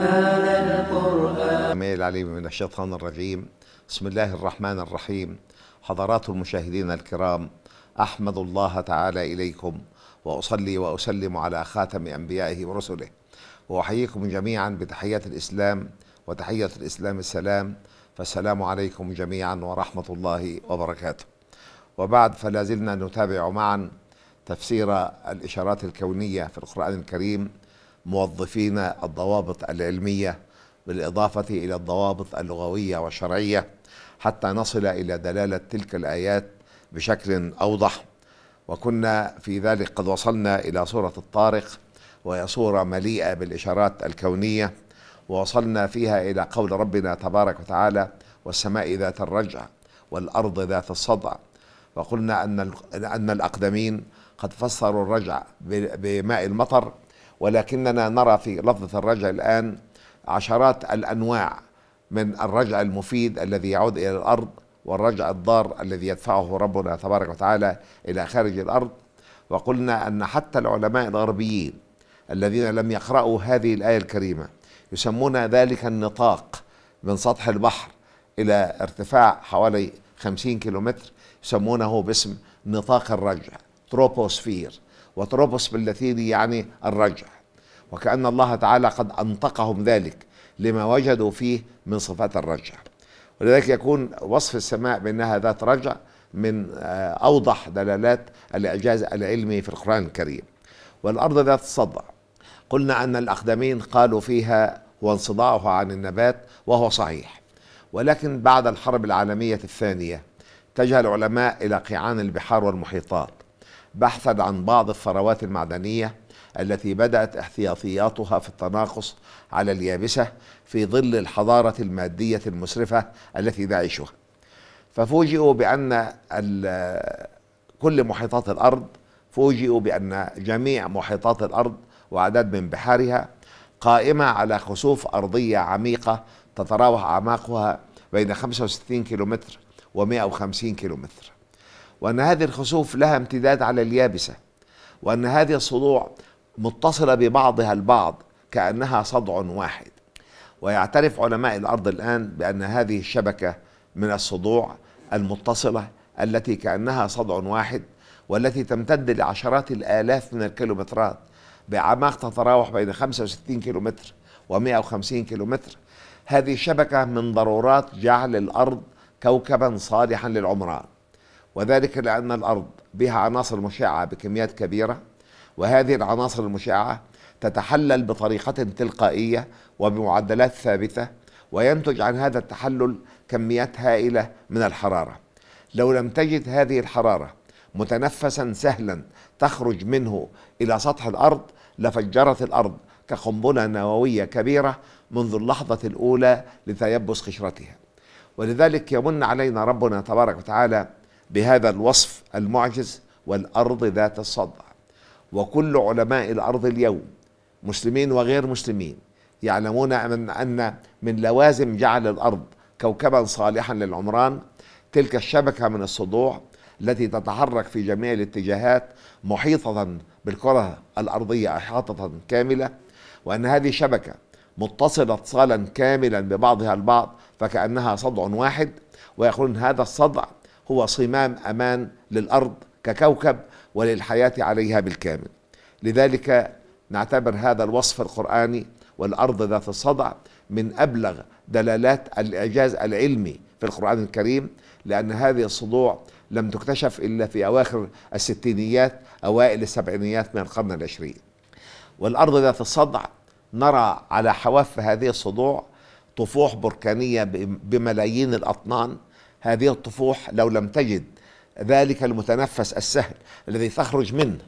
هذا القرآن ميل العليم من الشيطان الرجيم بسم الله الرحمن الرحيم حضرات المشاهدين الكرام أحمد الله تعالى إليكم وأصلي وأسلم على خاتم أنبيائه ورسله وأحييكم جميعا بتحية الإسلام وتحية الإسلام السلام فالسلام عليكم جميعا ورحمة الله وبركاته وبعد فلا زلنا نتابع معا تفسير الإشارات الكونية في القرآن الكريم موظفين الضوابط العلمية بالإضافة إلى الضوابط اللغوية والشرعية حتى نصل إلى دلالة تلك الآيات بشكل أوضح وكنا في ذلك قد وصلنا إلى سورة الطارق وهي سورة مليئة بالإشارات الكونية ووصلنا فيها إلى قول ربنا تبارك وتعالى والسماء ذات الرجع والأرض ذات الصدع وقلنا أن أن الأقدمين قد فسروا الرجع بماء المطر ولكننا نرى في لفظة الرجع الآن عشرات الأنواع من الرجع المفيد الذي يعود إلى الأرض والرجع الضار الذي يدفعه ربنا تبارك وتعالى إلى خارج الأرض وقلنا أن حتى العلماء الغربيين الذين لم يقرأوا هذه الآية الكريمة يسمون ذلك النطاق من سطح البحر إلى ارتفاع حوالي 50 كيلومتر يسمونه باسم نطاق الرجع تروبوسفير وطرابلس باللاتيني يعني الرجع وكأن الله تعالى قد أنطقهم ذلك لما وجدوا فيه من صفات الرجع ولذلك يكون وصف السماء بأنها ذات رجع من آه، أوضح دلالات الإعجاز العلمي في القرآن الكريم والأرض ذات الصدع قلنا أن الأقدمين قالوا فيها وانصداعها عن النبات وهو صحيح ولكن بعد الحرب العالمية الثانية اتجه العلماء إلى قيعان البحار والمحيطات بحثا عن بعض الثروات المعدنيه التي بدات احتياطياتها في التناقص على اليابسه في ظل الحضاره الماديه المسرفه التي نعيشها ففوجئوا بان كل محيطات الارض فوجئوا بان جميع محيطات الارض وعدد من بحارها قائمه على خسوف ارضيه عميقه تتراوح اعماقها بين 65 كيلومتر و 150 كيلومتر وأن هذه الخسوف لها امتداد على اليابسة وأن هذه الصدوع متصلة ببعضها البعض كأنها صدع واحد ويعترف علماء الأرض الآن بأن هذه الشبكة من الصدوع المتصلة التي كأنها صدع واحد والتي تمتد لعشرات الآلاف من الكيلومترات بأعماق تتراوح بين 65 كيلومتر و150 كيلومتر هذه الشبكة من ضرورات جعل الأرض كوكبا صالحا للعمران وذلك لأن الأرض بها عناصر مشعة بكميات كبيرة وهذه العناصر المشعة تتحلل بطريقة تلقائية وبمعدلات ثابتة وينتج عن هذا التحلل كميات هائلة من الحرارة لو لم تجد هذه الحرارة متنفسا سهلا تخرج منه إلى سطح الأرض لفجرت الأرض كقنبلة نووية كبيرة منذ اللحظة الأولى لتيبس قشرتها ولذلك يمن علينا ربنا تبارك وتعالى بهذا الوصف المعجز والأرض ذات الصدع وكل علماء الأرض اليوم مسلمين وغير مسلمين يعلمون أن من لوازم جعل الأرض كوكبا صالحا للعمران تلك الشبكة من الصدوع التي تتحرك في جميع الاتجاهات محيطة بالكرة الأرضية أحاطة كاملة وأن هذه الشبكة متصلة اتصالا كاملا ببعضها البعض فكأنها صدع واحد ويقولون هذا الصدع هو صمام امان للارض ككوكب وللحياه عليها بالكامل لذلك نعتبر هذا الوصف القراني والارض ذات الصدع من ابلغ دلالات الاعجاز العلمي في القران الكريم لان هذه الصدوع لم تكتشف الا في اواخر الستينيات اوائل السبعينيات من القرن العشرين والارض ذات الصدع نرى على حواف هذه الصدوع طفوح بركانيه بملايين الاطنان هذه الطفوح لو لم تجد ذلك المتنفس السهل الذي تخرج منه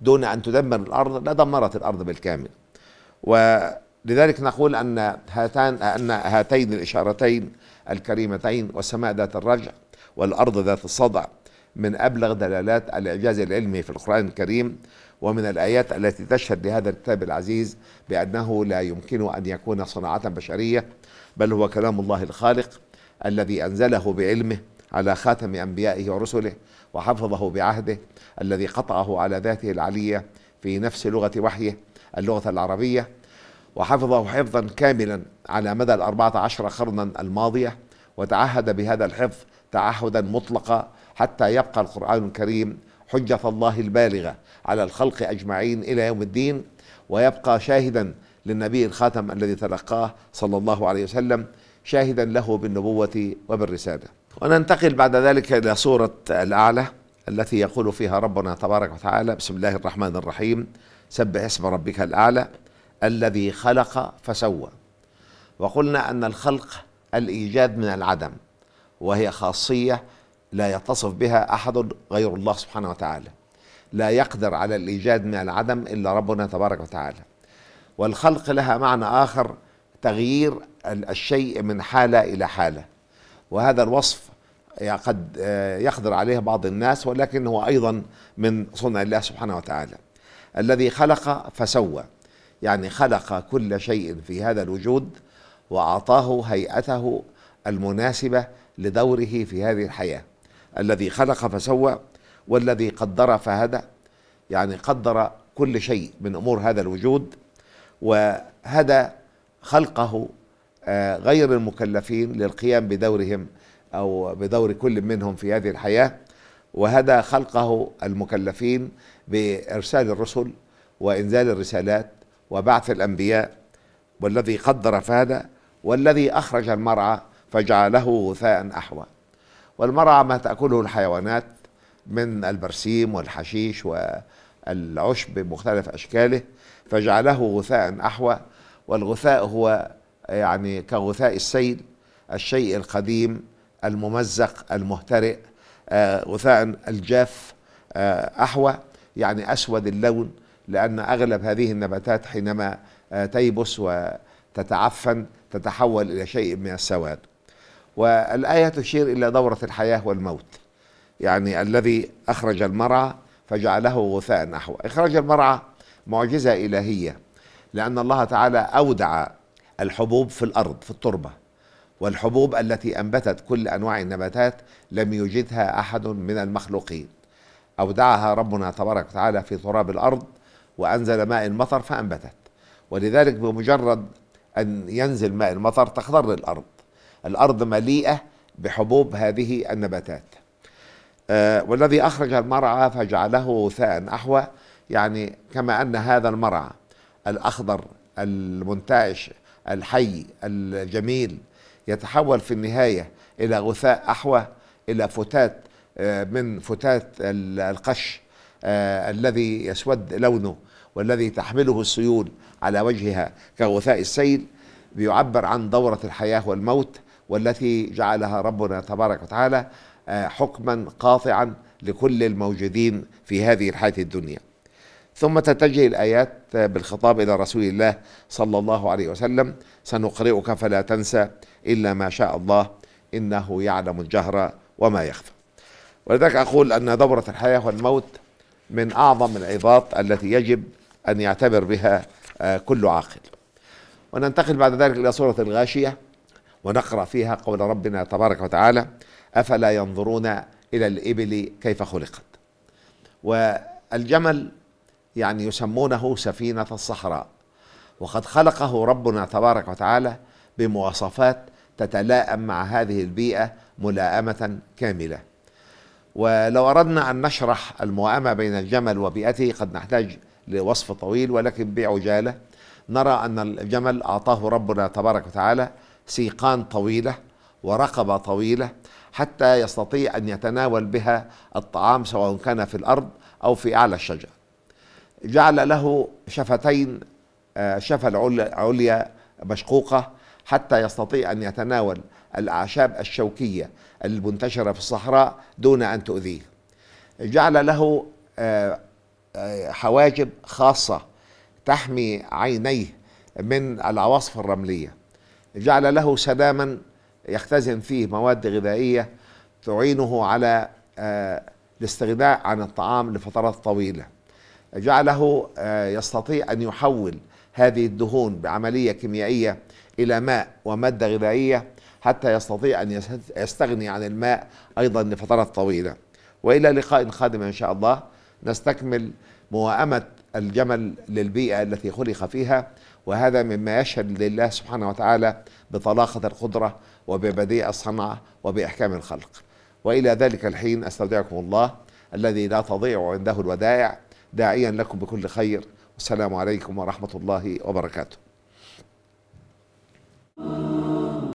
دون أن تدمر الأرض لدمرت الأرض بالكامل ولذلك نقول أن هاتان أن هاتين الإشارتين الكريمتين والسماء ذات الرجع والأرض ذات الصدع من أبلغ دلالات الإعجاز العلمي في القرآن الكريم ومن الآيات التي تشهد لهذا الكتاب العزيز بأنه لا يمكن أن يكون صناعة بشرية بل هو كلام الله الخالق الذي أنزله بعلمه على خاتم أنبيائه ورسله وحفظه بعهده الذي قطعه على ذاته العلية في نفس لغة وحيه اللغة العربية وحفظه حفظا كاملا على مدى الأربعة عشر قرنا الماضية وتعهد بهذا الحفظ تعهدا مطلقا حتى يبقى القرآن الكريم حجة الله البالغة على الخلق أجمعين إلى يوم الدين ويبقى شاهدا للنبي الخاتم الذي تلقاه صلى الله عليه وسلم شاهدا له بالنبوة وبالرسالة وننتقل بعد ذلك إلى سورة الأعلى التي يقول فيها ربنا تبارك وتعالى بسم الله الرحمن الرحيم سبح اسم ربك الأعلى الذي خلق فسوى وقلنا أن الخلق الإيجاد من العدم وهي خاصية لا يتصف بها أحد غير الله سبحانه وتعالى لا يقدر على الإيجاد من العدم إلا ربنا تبارك وتعالى والخلق لها معنى آخر تغيير الشيء من حالة إلى حالة وهذا الوصف قد آه، يقدر عليه بعض الناس ولكن هو أيضا من صنع الله سبحانه وتعالى الذي خلق فسوى يعني خلق كل شيء في هذا الوجود وأعطاه هيئته المناسبة لدوره في هذه الحياة الذي خلق فسوى والذي قدر فهدى يعني قدر كل شيء من أمور هذا الوجود وهدى خلقه آه، غير المكلفين للقيام بدورهم أو بدور كل منهم في هذه الحياة وهذا خلقه المكلفين بإرسال الرسل وإنزال الرسالات وبعث الأنبياء والذي قدر فهذا والذي أخرج المرعى فجعله غثاء أحوى والمرعى ما تأكله الحيوانات من البرسيم والحشيش والعشب بمختلف أشكاله فجعله غثاء أحوى والغثاء هو يعني كغثاء السيل الشيء القديم الممزق المهترئ آه، غثاء الجاف آه، أحوى يعني أسود اللون لأن أغلب هذه النباتات حينما آه، تيبس وتتعفن تتحول إلى شيء من السواد والآية تشير إلى دورة الحياة والموت يعني الذي أخرج المرعى فجعله غثاء أحوى إخراج المرعى معجزة إلهية لأن الله تعالى أودع الحبوب في الأرض في التربة والحبوب التي أنبتت كل أنواع النباتات لم يجدها أحد من المخلوقين أودعها ربنا تبارك وتعالى في تراب الأرض وأنزل ماء المطر فأنبتت ولذلك بمجرد أن ينزل ماء المطر تخضر الأرض الأرض مليئة بحبوب هذه النباتات آه والذي أخرج المرعى فجعله وثاء أحوى يعني كما أن هذا المرعى الأخضر المنتعش الحي الجميل يتحول في النهاية إلى غثاء أحوى إلى فتات آه، من فتات القش آه، الذي يسود لونه والذي تحمله السيول على وجهها كغثاء السيل بيعبر عن دورة الحياة والموت والتي جعلها ربنا تبارك وتعالى آه، حكما قاطعا لكل الموجودين في هذه الحياة الدنيا ثم تتجه الآيات بالخطاب إلى رسول الله صلى الله عليه وسلم سنقرئك فلا تنسى إلا ما شاء الله إنه يعلم الجهر وما يخفى ولذلك أقول أن دورة الحياة والموت من أعظم العظات التي يجب أن يعتبر بها آه، كل عاقل وننتقل بعد ذلك إلى سورة الغاشية ونقرأ فيها قول ربنا تبارك وتعالى أفلا ينظرون إلى الإبل كيف خلقت والجمل يعني يسمونه سفينة الصحراء وقد خلقه ربنا تبارك وتعالى بمواصفات تتلائم مع هذه البيئة ملائمة كاملة ولو أردنا أن نشرح الموائمة بين الجمل وبيئته قد نحتاج لوصف طويل ولكن بعجالة نرى أن الجمل أعطاه ربنا تبارك وتعالى سيقان طويلة ورقبة طويلة حتى يستطيع أن يتناول بها الطعام سواء كان في الأرض أو في أعلى الشجر جعل له شفتين آه، شفة العليا مشقوقة حتى يستطيع أن يتناول الأعشاب الشوكية المنتشرة في الصحراء دون أن تؤذيه جعل له آه، آه، حواجب خاصة تحمي عينيه من العواصف الرملية جعل له سلاما يختزن فيه مواد غذائية تعينه على الاستغناء عن الطعام لفترات طويله جعله آه، يستطيع أن يحول هذه الدهون بعملية كيميائية إلى ماء ومادة غذائية حتى يستطيع أن يستغني عن الماء أيضا لفترات طويلة وإلى لقاء قادم إن شاء الله نستكمل موائمة الجمل للبيئة التي خلق فيها وهذا مما يشهد لله سبحانه وتعالى بطلاقة القدرة وببديع الصنعة وبإحكام الخلق وإلى ذلك الحين أستودعكم الله الذي لا تضيع عنده الودائع داعيا لكم بكل خير والسلام عليكم ورحمة الله وبركاته